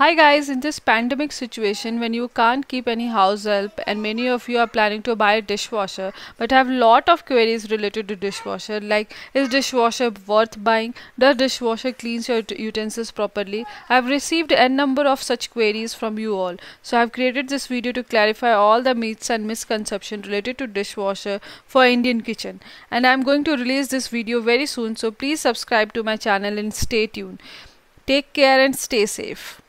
Hi guys, in this pandemic situation when you can't keep any house help and many of you are planning to buy a dishwasher but have lot of queries related to dishwasher like is dishwasher worth buying? Does dishwasher cleans your utensils properly? I've received n number of such queries from you all. So I've created this video to clarify all the myths and misconceptions related to dishwasher for Indian kitchen. And I'm going to release this video very soon so please subscribe to my channel and stay tuned. Take care and stay safe.